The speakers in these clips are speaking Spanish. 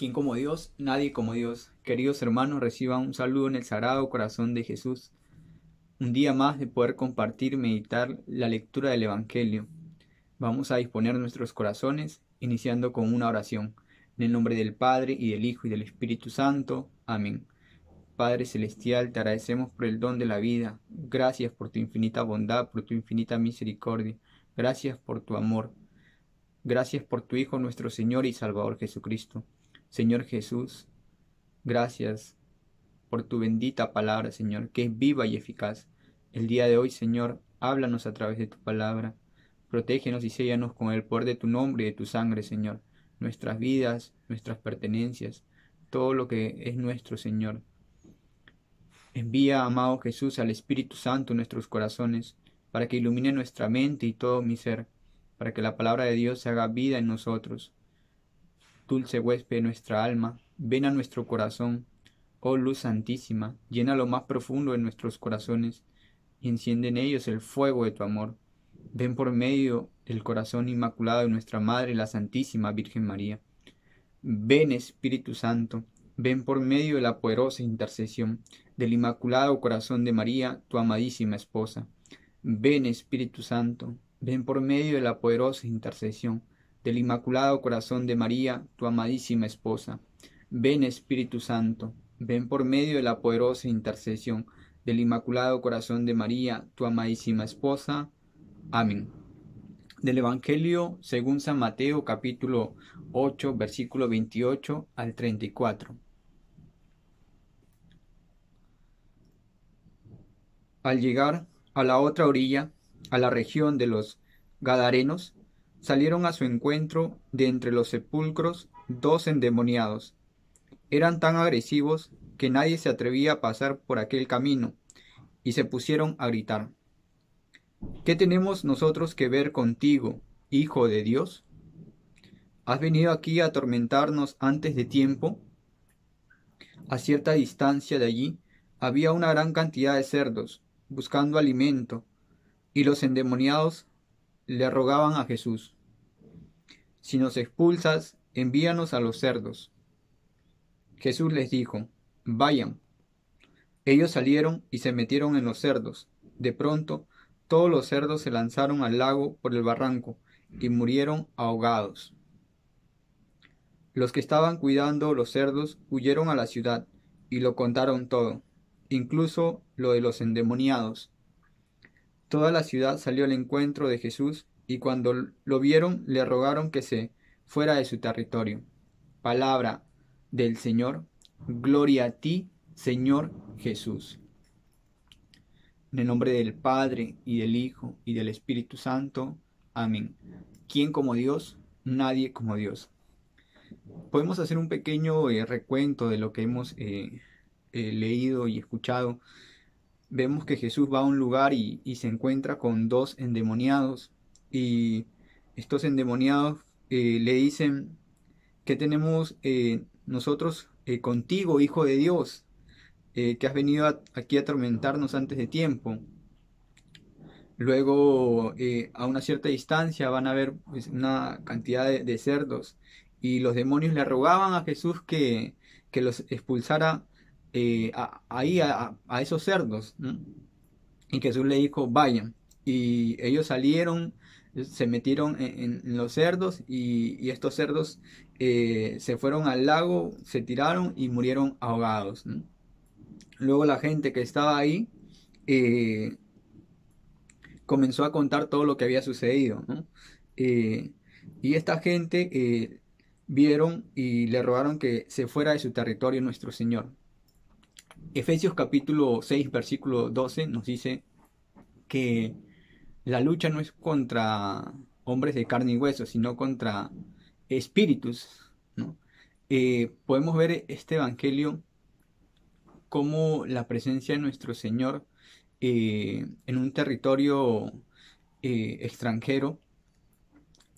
quien como Dios, nadie como Dios. Queridos hermanos, reciban un saludo en el Sagrado Corazón de Jesús. Un día más de poder compartir, meditar la lectura del Evangelio. Vamos a disponer nuestros corazones, iniciando con una oración. En el nombre del Padre, y del Hijo, y del Espíritu Santo. Amén. Padre Celestial, te agradecemos por el don de la vida. Gracias por tu infinita bondad, por tu infinita misericordia. Gracias por tu amor. Gracias por tu Hijo, nuestro Señor y Salvador Jesucristo Señor Jesús, gracias por tu bendita palabra, Señor, que es viva y eficaz. El día de hoy, Señor, háblanos a través de tu palabra. Protégenos y séllanos con el poder de tu nombre y de tu sangre, Señor. Nuestras vidas, nuestras pertenencias, todo lo que es nuestro, Señor. Envía, amado Jesús, al Espíritu Santo en nuestros corazones, para que ilumine nuestra mente y todo mi ser, para que la palabra de Dios se haga vida en nosotros dulce huésped de nuestra alma, ven a nuestro corazón. Oh luz santísima, llena lo más profundo de nuestros corazones y enciende en ellos el fuego de tu amor. Ven por medio del corazón inmaculado de nuestra Madre, la Santísima Virgen María. Ven Espíritu Santo, ven por medio de la poderosa intercesión del Inmaculado Corazón de María, tu amadísima esposa. Ven Espíritu Santo, ven por medio de la poderosa intercesión del Inmaculado Corazón de María, tu amadísima esposa. Ven Espíritu Santo, ven por medio de la poderosa intercesión del Inmaculado Corazón de María, tu amadísima esposa. Amén. Del Evangelio según San Mateo capítulo 8 versículo 28 al 34. Al llegar a la otra orilla, a la región de los Gadarenos, salieron a su encuentro de entre los sepulcros dos endemoniados. Eran tan agresivos que nadie se atrevía a pasar por aquel camino, y se pusieron a gritar. ¿Qué tenemos nosotros que ver contigo, Hijo de Dios? ¿Has venido aquí a atormentarnos antes de tiempo? A cierta distancia de allí había una gran cantidad de cerdos, buscando alimento, y los endemoniados le rogaban a Jesús, si nos expulsas, envíanos a los cerdos. Jesús les dijo, vayan. Ellos salieron y se metieron en los cerdos. De pronto, todos los cerdos se lanzaron al lago por el barranco y murieron ahogados. Los que estaban cuidando los cerdos huyeron a la ciudad y lo contaron todo, incluso lo de los endemoniados. Toda la ciudad salió al encuentro de Jesús y cuando lo vieron le rogaron que se fuera de su territorio. Palabra del Señor, gloria a ti, Señor Jesús. En el nombre del Padre y del Hijo y del Espíritu Santo. Amén. ¿Quién como Dios? Nadie como Dios. Podemos hacer un pequeño eh, recuento de lo que hemos eh, eh, leído y escuchado. Vemos que Jesús va a un lugar y se encuentra con dos endemoniados y estos endemoniados eh, le dicen, ¿qué tenemos eh, nosotros eh, contigo, Hijo de Dios, que has venido aquí a atormentarnos antes de tiempo? Luego, a una cierta distancia, van a ver pues, una cantidad de, cerdos y los demonios le rogaban a Jesús que, que los expulsara ahí a, esos cerdos. Y Jesús le dijo, vayan. Y ellos salieron se metieron en, los cerdos y, estos cerdos eh, se fueron al lago, se tiraron y murieron ahogados. Luego la gente que estaba ahí eh, comenzó a contar todo lo que había sucedido. Eh, y esta gente vieron y le rogaron que se fuera de su territorio nuestro Señor. Efesios capítulo 6, versículo 12 nos dice que la lucha no es contra hombres de carne y hueso, sino contra espíritus. Eh, podemos ver este Evangelio como la presencia de nuestro Señor eh, en un territorio eh, extranjero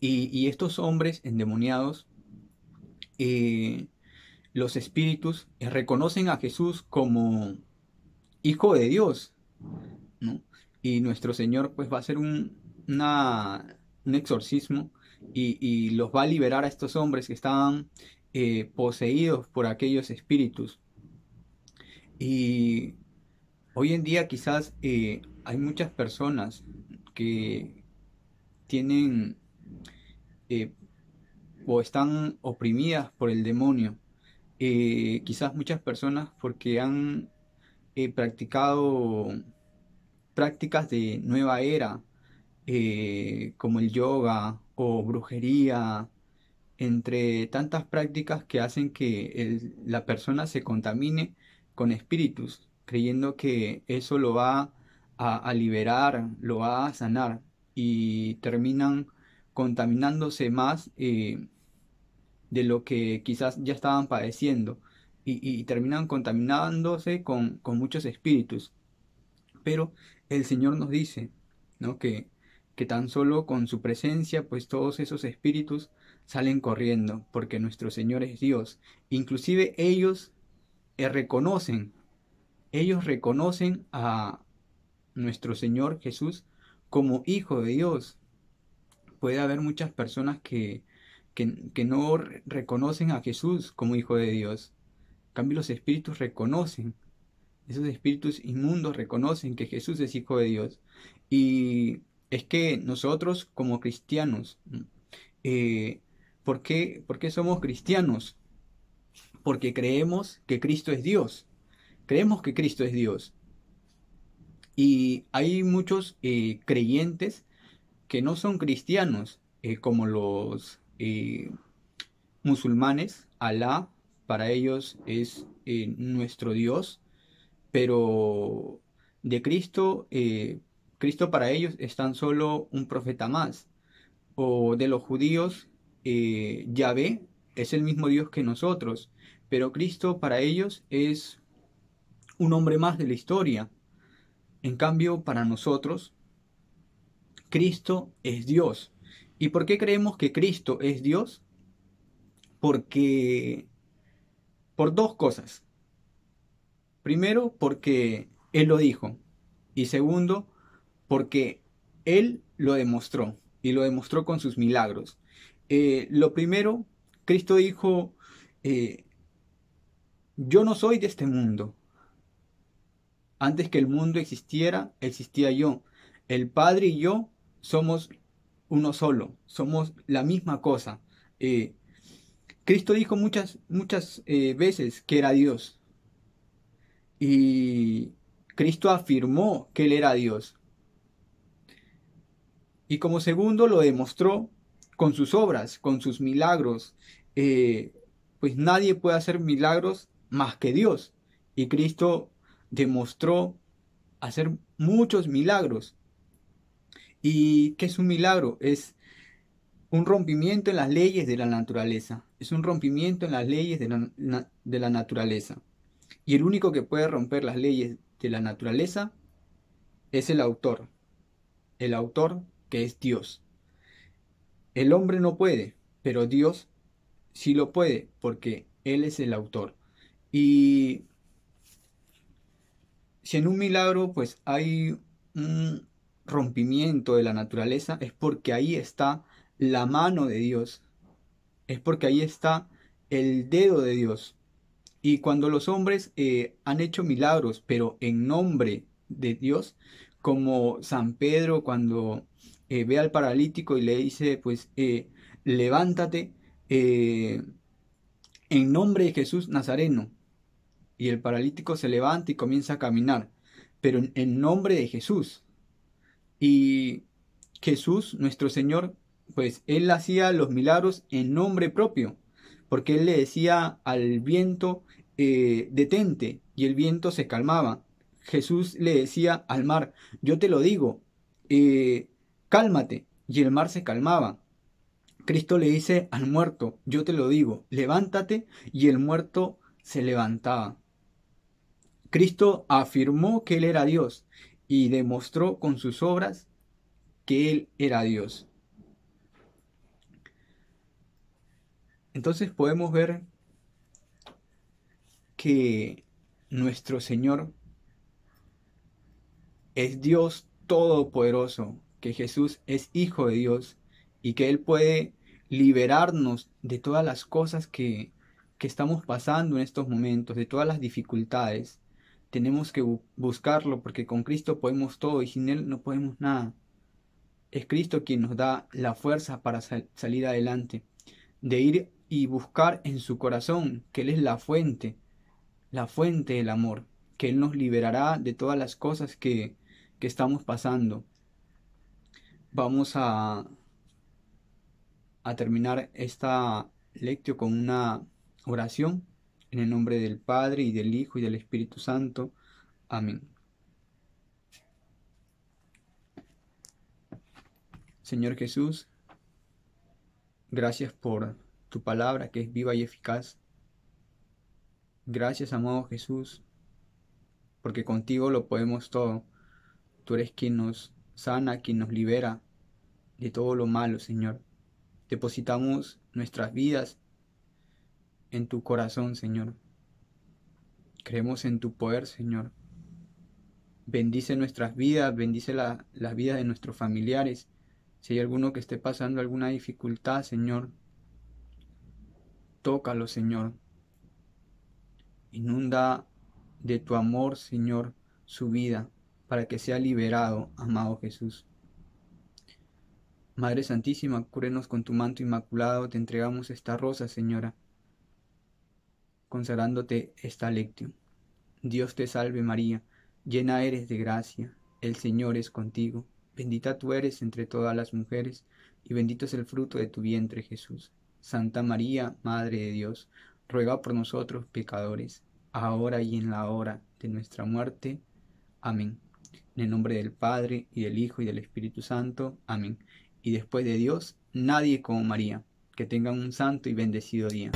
y, y, estos hombres endemoniados, los espíritus, reconocen a Jesús como Hijo de Dios, y nuestro Señor pues va a hacer un, un exorcismo y, los va a liberar a estos hombres que estaban eh, poseídos por aquellos espíritus. Y hoy en día quizás eh, hay muchas personas que tienen eh, o están oprimidas por el demonio. quizás muchas personas porque han practicado prácticas de nueva era, eh, como el yoga o brujería, entre tantas prácticas que hacen que la persona se contamine con espíritus, creyendo que eso lo va a, liberar, lo va a sanar y terminan contaminándose más eh, de lo que quizás ya estaban padeciendo y, terminan contaminándose con, con muchos espíritus. Pero el Señor nos dice, ¿no? Que, que tan solo con su presencia, pues todos esos espíritus salen corriendo, porque nuestro Señor es Dios. Inclusive ellos eh, reconocen, ellos reconocen a nuestro Señor Jesús como Hijo de Dios. Puede haber muchas personas que, que, que no reconocen a Jesús como Hijo de Dios. En cambio, los espíritus reconocen esos espíritus inmundos reconocen que Jesús es Hijo de Dios. Y es que nosotros como cristianos, eh, porque ¿por, qué, somos cristianos? Porque creemos que Cristo es Dios. Creemos que Cristo es Dios. Y hay muchos eh, creyentes que no son cristianos, eh, como los musulmanes. Alá, para ellos es nuestro Dios pero de Cristo, eh, Cristo para ellos es tan solo un profeta más. O de los judíos, eh, Yahvé es el mismo Dios que nosotros, pero Cristo para ellos es un hombre más de la historia. En cambio, para nosotros, Cristo es Dios. ¿Y por qué creemos que Cristo es Dios? Porque por dos cosas. Primero, porque Él lo dijo. Y segundo, porque Él lo demostró. Y lo demostró con sus milagros. Eh, lo primero, Cristo dijo, eh, yo no soy de este mundo. Antes que el mundo existiera, existía yo. El Padre y yo somos uno solo, somos la misma cosa. Eh, Cristo dijo muchas, muchas veces que era Dios, y Cristo afirmó que Él era Dios. Y como segundo lo demostró con sus obras, con sus milagros. Eh, pues nadie puede hacer milagros más que Dios. Y Cristo demostró hacer muchos milagros. ¿Y qué es un milagro? Es un rompimiento en las leyes de la naturaleza. Es un rompimiento en las leyes de la naturaleza. Y el único que puede romper las leyes de la naturaleza es el autor. El autor que es Dios. El hombre no puede, pero Dios sí lo puede porque Él es el autor. Y si en un milagro pues hay un rompimiento de la naturaleza es porque ahí está la mano de Dios. Es porque ahí está el dedo de Dios. Y cuando los hombres eh, han hecho milagros, pero en nombre de Dios, como San Pedro cuando eh, ve al paralítico y le dice, pues, eh, levántate en nombre de Jesús Nazareno. Y el paralítico se levanta y comienza a caminar, pero en nombre de Jesús. Y Jesús, nuestro Señor, pues, él hacía los milagros en nombre propio porque él le decía al viento, eh, detente, y el viento se calmaba. Jesús le decía al mar, yo te lo digo, eh, cálmate, y el mar se calmaba. Cristo le dice al muerto, yo te lo digo, levántate, y el muerto se levantaba. Cristo afirmó que Él era Dios y demostró con sus obras que Él era Dios. Entonces podemos ver que nuestro Señor es Dios Todopoderoso, que Jesús es Hijo de Dios y que Él puede liberarnos de todas las cosas que, que estamos pasando en estos momentos, de todas las dificultades. Tenemos que buscarlo porque con Cristo podemos todo y sin Él no podemos nada. Es Cristo quien nos da la fuerza para salir adelante, de ir y buscar en su corazón que Él es la fuente, la fuente del amor, que Él nos liberará de todas las cosas que, que estamos pasando. Vamos a, a terminar esta lectio con una oración en el nombre del Padre y del Hijo y del Espíritu Santo. Amén. Señor Jesús, gracias por tu palabra que es viva y eficaz. Gracias, amado Jesús, porque contigo lo podemos todo. Tú eres quien nos sana, quien nos libera de todo lo malo, Señor. Depositamos nuestras vidas en tu corazón, Señor. Creemos en tu poder, Señor. Bendice nuestras vidas, bendice las la vidas de nuestros familiares. Si hay alguno que esté pasando alguna dificultad, Señor, Tócalo, Señor. Inunda de tu amor, Señor, su vida, para que sea liberado, amado Jesús. Madre Santísima, cúrenos con tu manto inmaculado, te entregamos esta rosa, Señora, consagrándote esta lección. Dios te salve María, llena eres de gracia, el Señor es contigo, bendita tú eres entre todas las mujeres, y bendito es el fruto de tu vientre Jesús. Santa María, Madre de Dios, ruega por nosotros pecadores, ahora y en la hora de nuestra muerte. Amén. En el nombre del Padre, y del Hijo, y del Espíritu Santo. Amén. Y después de Dios, nadie como María. Que tengan un santo y bendecido día.